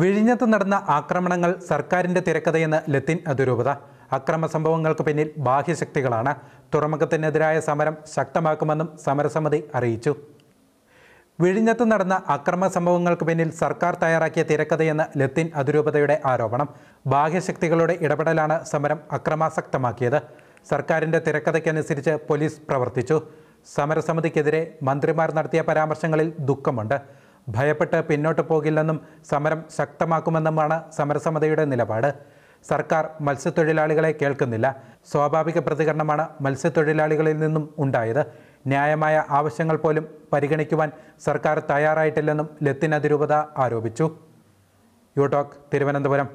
വിഴിഞ്ഞത്ത് നടന്ന ആക്രമണങ്ങൾ സർക്കാരിൻ്റെ തിരക്കഥയെന്ന് ലത്തിൻ അതിരൂപത അക്രമ സംഭവങ്ങൾക്ക് പിന്നിൽ ബാഹ്യശക്തികളാണ് തുറമുഖത്തിനെതിരായ സമരം ശക്തമാക്കുമെന്നും സമരസമിതി അറിയിച്ചു വിഴിഞ്ഞത്ത് നടന്ന അക്രമ സംഭവങ്ങൾക്ക് പിന്നിൽ സർക്കാർ തയ്യാറാക്കിയ തിരക്കഥയെന്ന് ലത്തിൻ അതിരൂപതയുടെ ആരോപണം ബാഹ്യശക്തികളുടെ ഇടപെടലാണ് സമരം അക്രമാസക്തമാക്കിയത് സർക്കാരിൻ്റെ തിരക്കഥയ്ക്കനുസരിച്ച് പോലീസ് പ്രവർത്തിച്ചു സമരസമിതിക്കെതിരെ മന്ത്രിമാർ നടത്തിയ പരാമർശങ്ങളിൽ ദുഃഖമുണ്ട് ഭയപ്പെട്ട് പിന്നോട്ട് പോകില്ലെന്നും സമരം ശക്തമാക്കുമെന്നുമാണ് സമരസമിതിയുടെ നിലപാട് സർക്കാർ മത്സ്യത്തൊഴിലാളികളെ കേൾക്കുന്നില്ല സ്വാഭാവിക പ്രതികരണമാണ് മത്സ്യത്തൊഴിലാളികളിൽ നിന്നും ഉണ്ടായത് ന്യായമായ ആവശ്യങ്ങൾ പോലും പരിഗണിക്കുവാൻ സർക്കാർ തയ്യാറായിട്ടില്ലെന്നും ലത്തിൻ അതിരൂപത ആരോപിച്ചു യുടോക് തിരുവനന്തപുരം